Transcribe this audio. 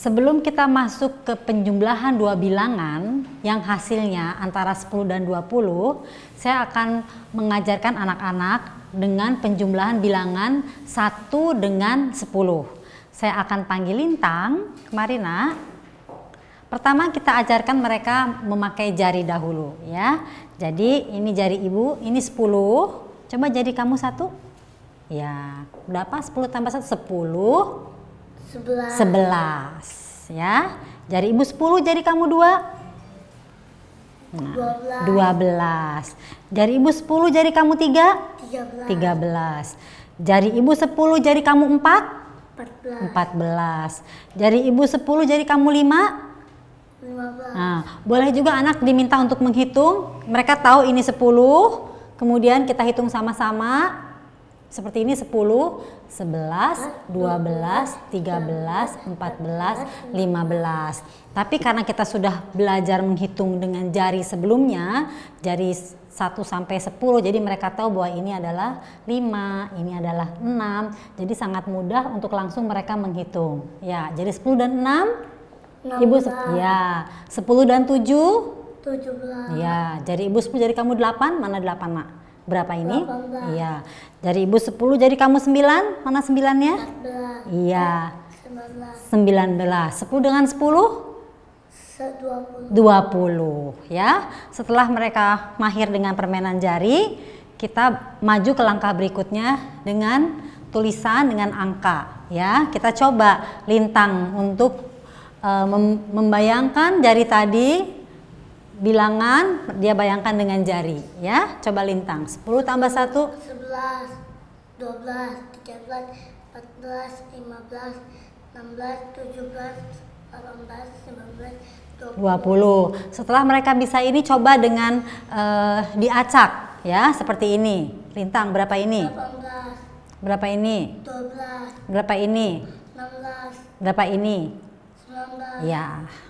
Sebelum kita masuk ke penjumlahan dua bilangan yang hasilnya antara 10 dan 20, saya akan mengajarkan anak-anak dengan penjumlahan bilangan 1 dengan 10. Saya akan panggil Lintang, Marina. Pertama kita ajarkan mereka memakai jari dahulu ya. Jadi ini jari ibu, ini 10. Coba jari kamu satu. Ya, berapa? 10 tambah 1, 10. Sebelas. Sebelas. Ya. Jadi ibu sepuluh jadi kamu dua. Nah, 12. 12. Jari ibu sepuluh jadi kamu 3? tiga belas jadi ibu sepuluh jadi kamu 4? empat belas jadi ibu sepuluh jadi kamu lima 15. Nah, boleh juga anak diminta untuk menghitung. Mereka tahu ini 10, kemudian kita hitung sama-sama seperti ini 10, 11, 12, 13, 14, 15. Tapi karena kita sudah belajar menghitung dengan jari sebelumnya, jari 1 sampai 10, jadi mereka tahu bahwa ini adalah 5, ini adalah 6. Jadi sangat mudah untuk langsung mereka menghitung. Ya, jadi 10 dan 6, 16. Ibu ya, 10 dan 7 17. Ya, jadi Ibu 10 jadi kamu 8, mana 8, Mak? berapa ini? 18. Iya. Dari ibu 10 jadi kamu 9. Mana 9-nya? 14. Iya. 19. 19. 10 dengan 10? 20. 20 ya. Setelah mereka mahir dengan permainan jari, kita maju ke langkah berikutnya dengan tulisan dengan angka ya. Kita coba lintang untuk e, membayangkan jari tadi bilangan dia bayangkan dengan jari ya. Coba lintang. 10 tambah 1 11 12 13 14 15 16 17 18, 19, 20. 20. Setelah mereka bisa ini coba dengan uh, diacak ya, seperti ini. Lintang berapa ini? 18. Berapa ini? 12. Berapa ini? 16. Berapa ini? 19. Ya.